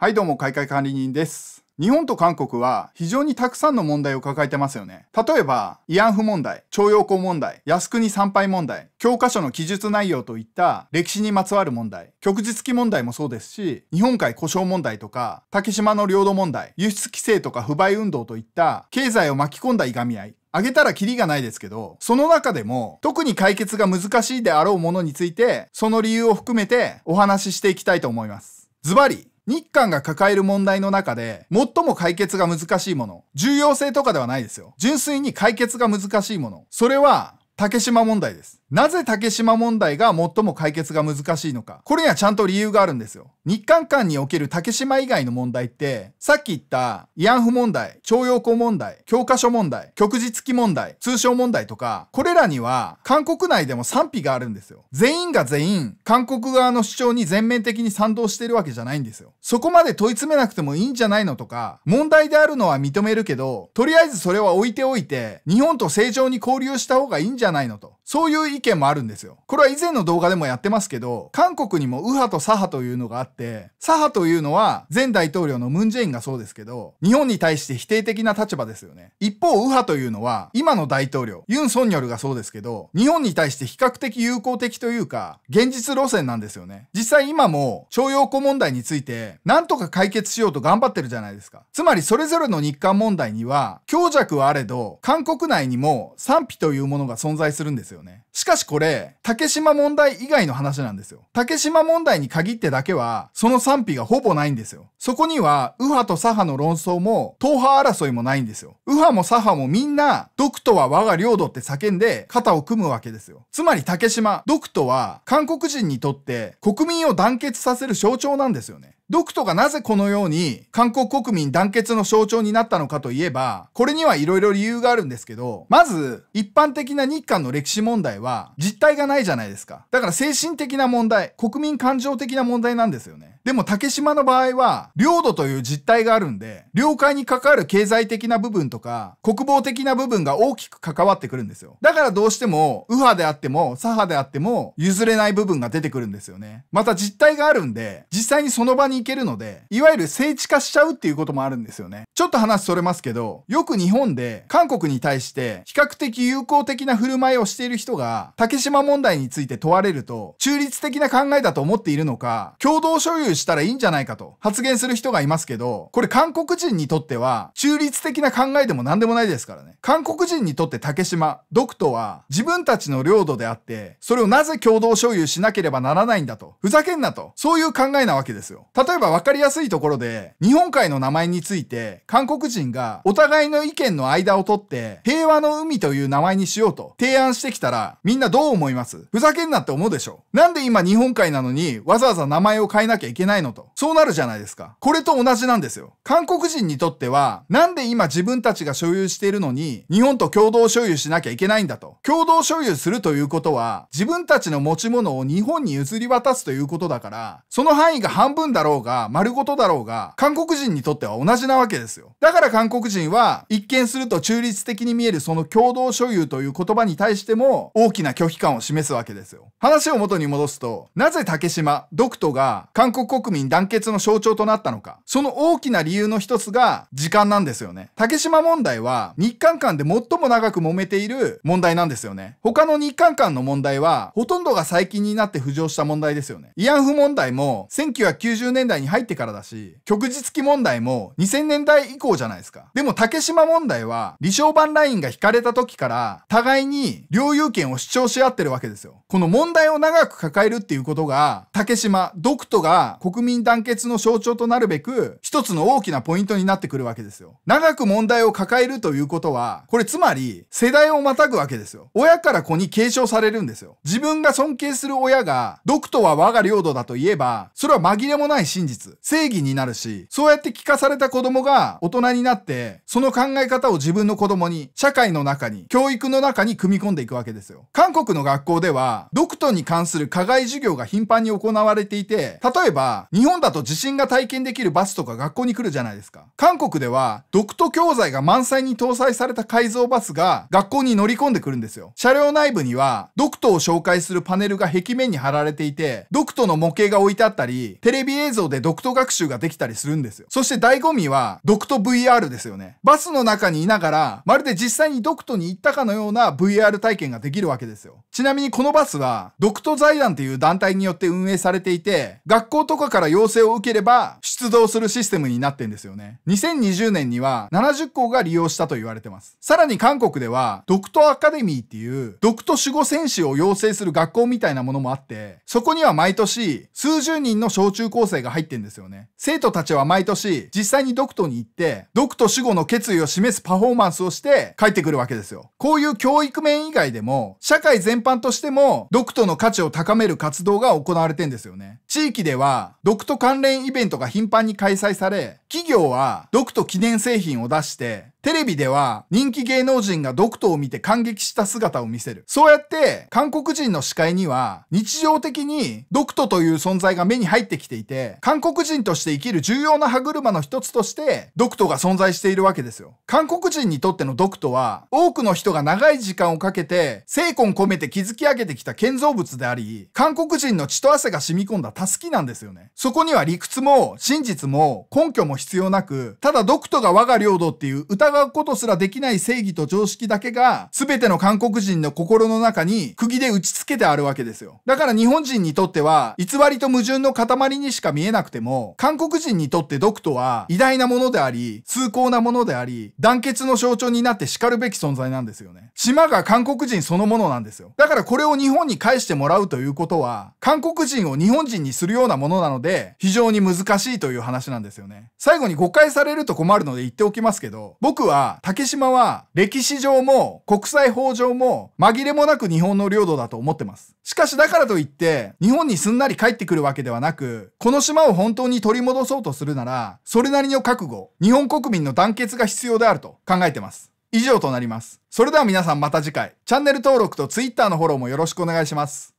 はいどうも、開会管理人です。日本と韓国は非常にたくさんの問題を抱えてますよね。例えば、慰安婦問題、徴用工問題、靖国参拝問題、教科書の記述内容といった歴史にまつわる問題、旭日期問題もそうですし、日本海故障問題とか、竹島の領土問題、輸出規制とか不買運動といった経済を巻き込んだいがみ合い、あげたらキリがないですけど、その中でも特に解決が難しいであろうものについて、その理由を含めてお話ししていきたいと思います。ズバリ日韓が抱える問題の中で、最も解決が難しいもの。重要性とかではないですよ。純粋に解決が難しいもの。それは、竹島問題です。なぜ竹島問題が最も解決が難しいのか。これにはちゃんと理由があるんですよ。日韓間における竹島以外の問題って、さっき言った慰安婦問題、徴用工問題、教科書問題、旭日記問題、通商問題とか、これらには韓国内でも賛否があるんですよ。全員が全員、韓国側の主張に全面的に賛同してるわけじゃないんですよ。そこまで問い詰めなくてもいいんじゃないのとか、問題であるのは認めるけど、とりあえずそれは置いておいて、日本と正常に交流した方がいいんじゃないのと。そういう意見もあるんですよ。これは以前の動画でもやってますけど、韓国にも右派と左派というのがあって、左派というのは前大統領のムン・ジェインがそうですけど、日本に対して否定的な立場ですよね。一方、右派というのは、今の大統領、ユン・ソンニョルがそうですけど、日本に対して比較的友好的というか、現実路線なんですよね。実際今も徴用工問題について、なんとか解決しようと頑張ってるじゃないですか。つまりそれぞれの日韓問題には、強弱はあれど、韓国内にも賛否というものが存在するんですよね。しかしこれ、竹島問題以外の話なんですよ。竹島問題に限ってだけは、その賛否がほぼないんですよ。そこには、右派と左派の論争も、党派争いもないんですよ。右派も左派もみんな、独とは我が領土って叫んで、肩を組むわけですよ。つまり竹島、独とは、韓国人にとって、国民を団結させる象徴なんですよね。ドクトがなぜこのように韓国国民団結の象徴になったのかといえば、これにはいろいろ理由があるんですけど、まず、一般的な日韓の歴史問題は実体がないじゃないですか。だから精神的な問題、国民感情的な問題なんですよね。でも竹島の場合は、領土という実態があるんで、領海に関わる経済的な部分とか、国防的な部分が大きく関わってくるんですよ。だからどうしても、右派であっても、左派であっても、譲れない部分が出てくるんですよね。また実態があるんで、実際にその場に行けるので、いわゆる政治化しちゃうっていうこともあるんですよね。ちょっと話それますけど、よく日本で韓国に対して比較的友好的な振る舞いをしている人が、竹島問題について問われると、中立的な考えだと思っているのか、共同所有したらいいんじゃないかと発言する人がいますけど、これ韓国人にとっては中立的な考えでも何でもないですからね。韓国人にとって竹島、独都は自分たちの領土であって、それをなぜ共同所有しなければならないんだと。ふざけんなと。そういう考えなわけですよ。例えば分かりやすいところで、日本海の名前について、韓国人がお互いの意見の間を取って、平和の海という名前にしようと提案してきたら、みんなどう思いますふざけんなって思うでしょ。なんで今日本海なのにわざわざ名前を変えなきゃいけないないのと。そうなるじゃないですか。これと同じなんですよ。韓国人にとっては、なんで今自分たちが所有しているのに、日本と共同所有しなきゃいけないんだと。共同所有するということは、自分たちの持ち物を日本に譲り渡すということだから、その範囲が半分だろうが、丸ごとだろうが、韓国人にとっては同じなわけですよ。だから韓国人は、一見すると中立的に見えるその共同所有という言葉に対しても、大きな拒否感を示すわけですよ。話を元に戻すと、なぜ竹島、ドクトが韓国国民団結の象徴となったのか。その大きな理由の一つが時間なんですよね。竹島問題は日韓間で最も長く揉めている問題なんですよね。他の日韓間の問題はほとんどが最近になって浮上した問題ですよね。慰安婦問題も1990年代に入ってからだし、旭日記問題も2000年代以降じゃないですか。でも竹島問題は理想版ラインが引かれた時から互いに領有権を主張し合ってるわけですよ。この問題を長く抱えるっていうことが竹島、ドクトが国民団結の象徴となるべく、一つの大きなポイントになってくるわけですよ。長く問題を抱えるということは、これつまり、世代をまたぐわけですよ。親から子に継承されるんですよ。自分が尊敬する親が、独とは我が領土だと言えば、それは紛れもない真実、正義になるし、そうやって聞かされた子供が大人になって、その考え方を自分の子供に、社会の中に、教育の中に組み込んでいくわけですよ。韓国の学校では、独とに関する課外授業が頻繁に行われていて、例えば、日本だと地震が体験できるバスとか学校に来るじゃないですか。韓国では、独徒教材が満載に搭載された改造バスが学校に乗り込んでくるんですよ。車両内部には、独徒を紹介するパネルが壁面に貼られていて、独徒の模型が置いてあったり、テレビ映像で独徒学習ができたりするんですよ。そして醍醐味は、独徒 VR ですよね。バスの中にいながら、まるで実際に独徒に行ったかのような VR 体験ができるわけですよ。ちなみにこのバスは、独徒財団っていう団体によって運営されていて、学校とかから要請を受ければ出動するシステムになってんですよね。2020年には70校が利用したと言われてます。さらに韓国では、ドクトアカデミーっていう、ドクト守護戦士を養成する学校みたいなものもあって、そこには毎年数十人の小中高生が入ってんですよね。生徒たちは毎年実際にドクトに行って、ドクト守護の決意を示すパフォーマンスをして帰ってくるわけですよ。こういう教育面以外でも、社会全般としても、ドクトの価値を高める活動が行われてんですよね。地域では、毒と関連イベントが頻繁に開催され、企業は毒と記念製品を出して、テレビでは人気芸能人がドクトを見て感激した姿を見せる。そうやって韓国人の視界には日常的にドクトという存在が目に入ってきていて、韓国人として生きる重要な歯車の一つとしてドクトが存在しているわけですよ。韓国人にとってのドクトは多くの人が長い時間をかけて精魂込めて築き上げてきた建造物であり、韓国人の血と汗が染み込んだたすきなんですよね。そこには理屈も真実も根拠も必要なく、ただドクトが我が領土っていう疑疑うことすらできない正義と常識だけが、全ての韓国人の心の中に釘で打ち付けてあるわけですよ。だから日本人にとっては、偽りと矛盾の塊にしか見えなくても、韓国人にとって毒とは偉大なものであり、崇高なものであり、団結の象徴になって叱るべき存在なんですよね。島が韓国人そのものなんですよ。だからこれを日本に返してもらうということは、韓国人を日本人にするようなものなので、非常に難しいという話なんですよね。最後に誤解されると困るので言っておきますけど、僕僕は、竹島は歴史上も国際法上も紛れもなく日本の領土だと思ってます。しかしだからといって、日本にすんなり帰ってくるわけではなく、この島を本当に取り戻そうとするなら、それなりの覚悟、日本国民の団結が必要であると考えてます。以上となります。それでは皆さんまた次回、チャンネル登録と Twitter のフォローもよろしくお願いします。